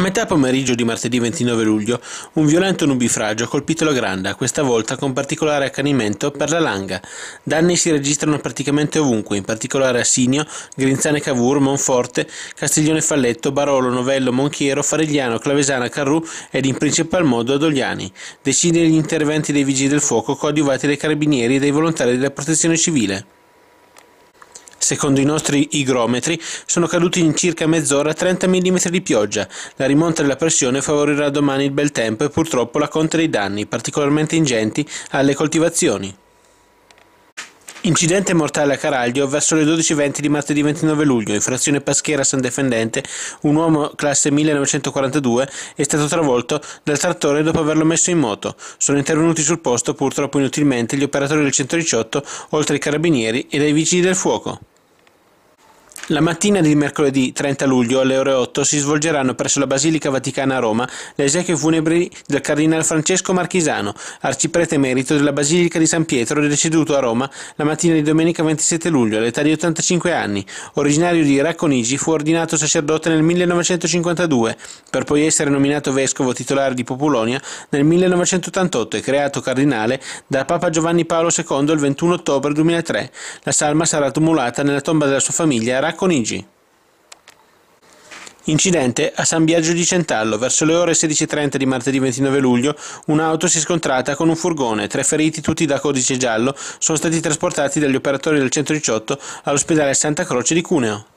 metà pomeriggio di martedì 29 luglio, un violento nubifragio ha colpito la Granda, questa volta con particolare accanimento per la Langa. Danni si registrano praticamente ovunque, in particolare a Sinio, Grinzane Cavour, Monforte, Castiglione Falletto, Barolo, Novello, Monchiero, Faregliano, Clavesana, Carrù ed in principal modo ad Ogliani. Decine gli interventi dei vigili del fuoco coadiuvati dai carabinieri e dai volontari della protezione civile. Secondo i nostri igrometri sono caduti in circa mezz'ora 30 mm di pioggia. La rimonta della pressione favorirà domani il bel tempo e purtroppo la conta dei danni, particolarmente ingenti, alle coltivazioni. Incidente mortale a Caraglio verso le 12.20 di martedì 29 luglio, in frazione Paschera San Defendente, un uomo classe 1942 è stato travolto dal trattore dopo averlo messo in moto. Sono intervenuti sul posto purtroppo inutilmente gli operatori del 118, oltre ai carabinieri e ai vigili del fuoco. La mattina di mercoledì 30 luglio alle ore 8 si svolgeranno presso la Basilica Vaticana a Roma le esequie funebri del Cardinale Francesco Marchisano, arciprete emerito della Basilica di San Pietro deceduto a Roma la mattina di domenica 27 luglio all'età di 85 anni. Originario di Racconigi, fu ordinato sacerdote nel 1952 per poi essere nominato vescovo titolare di Populonia nel 1988 e creato cardinale da Papa Giovanni Paolo II il 21 ottobre 2003. La salma sarà tumulata nella tomba della sua famiglia a Racconigi Conigi. Incidente a San Biagio di Centallo. Verso le ore 16.30 di martedì 29 luglio un'auto si è scontrata con un furgone. Tre feriti, tutti da codice giallo, sono stati trasportati dagli operatori del 118 all'ospedale Santa Croce di Cuneo.